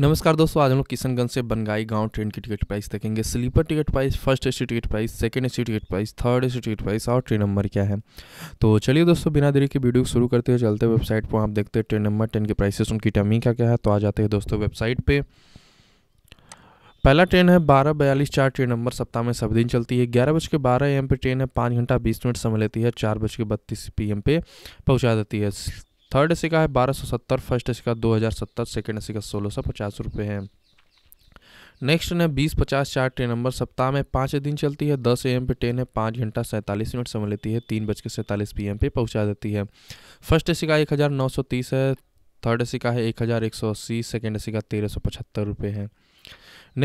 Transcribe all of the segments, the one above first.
नमस्कार दोस्तों आज हम लोग किशनगंज से बनगाई गांव ट्रेन की टिकट प्राइस देखेंगे sleeper ticket price first A ticket price second A ticket price third A ticket price और ट्रेन नंबर क्या है तो चलिए दोस्तों बिना देरी के वीडियो शुरू करते हुए चलते वेबसाइट पर आप देखते हैं ट्रेन नंबर टेन के प्राइसेस उनकी टमी क्या क्या है तो आ जाते हैं दोस्तों वेबसाइट पर पहला ट्रेन है बारह बयालीस चार ट्रेन नंबर सप्ताह में सब दिन चलती है ग्यारह बज के बारह एम पे ट्रेन है पाँच घंटा बीस मिनट समय लेती है चार बज के बत्तीस पी एम पे पहुँचा देती है थर्ड का है बारह सौ सत्तर फर्स्ट सिक्का दो हज़ार सत्तर सेकेंड सिक्का सोलह सौ पचास रुपये है नेक्स्ट है बीस पचास चार ट्रेन नंबर सप्ताह में पाँच दिन चलती है दस एम पे ट्रेन है पाँच घंटा सैंतालीस मिनट समय लेती है तीन बज के सैंतालीस पी एम पे पहुँचा देती है फर्स्ट का एक हज़ार नौ सौ तीस है थर्ड का है एक हज़ार एक सौ अस्सी सेकेंड का तेरह सौ पचहत्तर रुपये है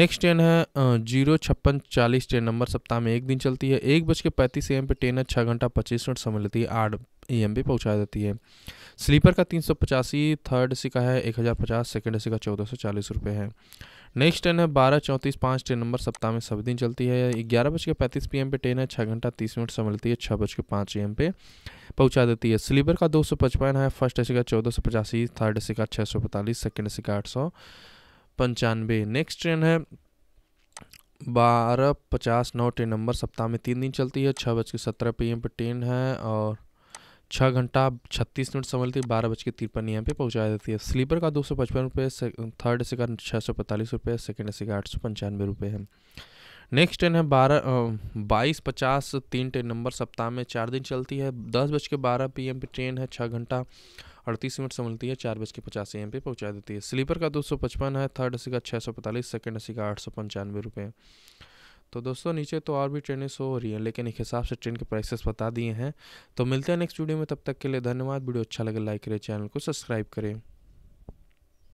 नेक्स्ट ट्रेन है जीरो छप्पन चालीस ट्रेन नंबर सप्ताह में एक दिन चलती है एक बज के पैंतीस ए एम पे ट्रेन है छः घंटा पच्चीस मिनट समय लेती है आठ एम पे पहुँचा देती है स्लीपर का तीन सौ पचासी थर्ड सी का है एक हज़ार पचास सेकेंड सी का चौदह सौ चालीस रुपये है नेक्स्ट ट्रेन है बारह चौंतीस पाँच ट्रेन नंबर सप्ताह में सभी दिन चलती है ग्यारह बज के पैंतीस पी एम पे ट्रेन है छः घंटा तीस मिनट से मिलती है छः बज के पाँच ए पे पहुँचा देती है स्लीपर का दो सौ पचपन है फर्स्ट एसी का चौदह सौ पचासी थर्ड एसी का छः सौ पैंतालीस सेकेंड एसी का आठ सौ पंचानवे नेक्स्ट ट्रेन है बारह पचास नौ ट्रेन नंबर सप्ताह में तीन दिन चलती है छः बज के सत्रह पी एम पर ट्रेन है और छः घंटा छत्तीस मिनट समय लेती है बारह बज के तिरपन यहाँ पे पहुँचा देती है स्लीपर का दो सौ पचपन रुपये थर्ड सी का छः सौ पैंतालीस रुपये सेकेंड सी का आठ सौ पंचानवे रुपये है नेक्स्ट ट्रेन है बारह बाईस पचास तीन ट्रेन नंबर सप्ताह में चार दिन चलती है दस बज के बारह पी एम पे ट्रेन है छः घंटा अड़तीस मिनट संभलती है चार बज के पचास एम पे पहुँचा देती है स्लीपर का दो सौ पचपन है थर्ड सी का छः सौ पैंतालीस सेकेंड सी का आठ सौ पंचानवे रुपये तो दोस्तों नीचे तो और भी ट्रेनें शो हो रही हैं लेकिन एक हिसाब से ट्रेन के प्राइसेस बता दिए हैं तो मिलते हैं नेक्स्ट वीडियो में तब तक के लिए धन्यवाद वीडियो अच्छा लगे लाइक करें चैनल को सब्सक्राइब करें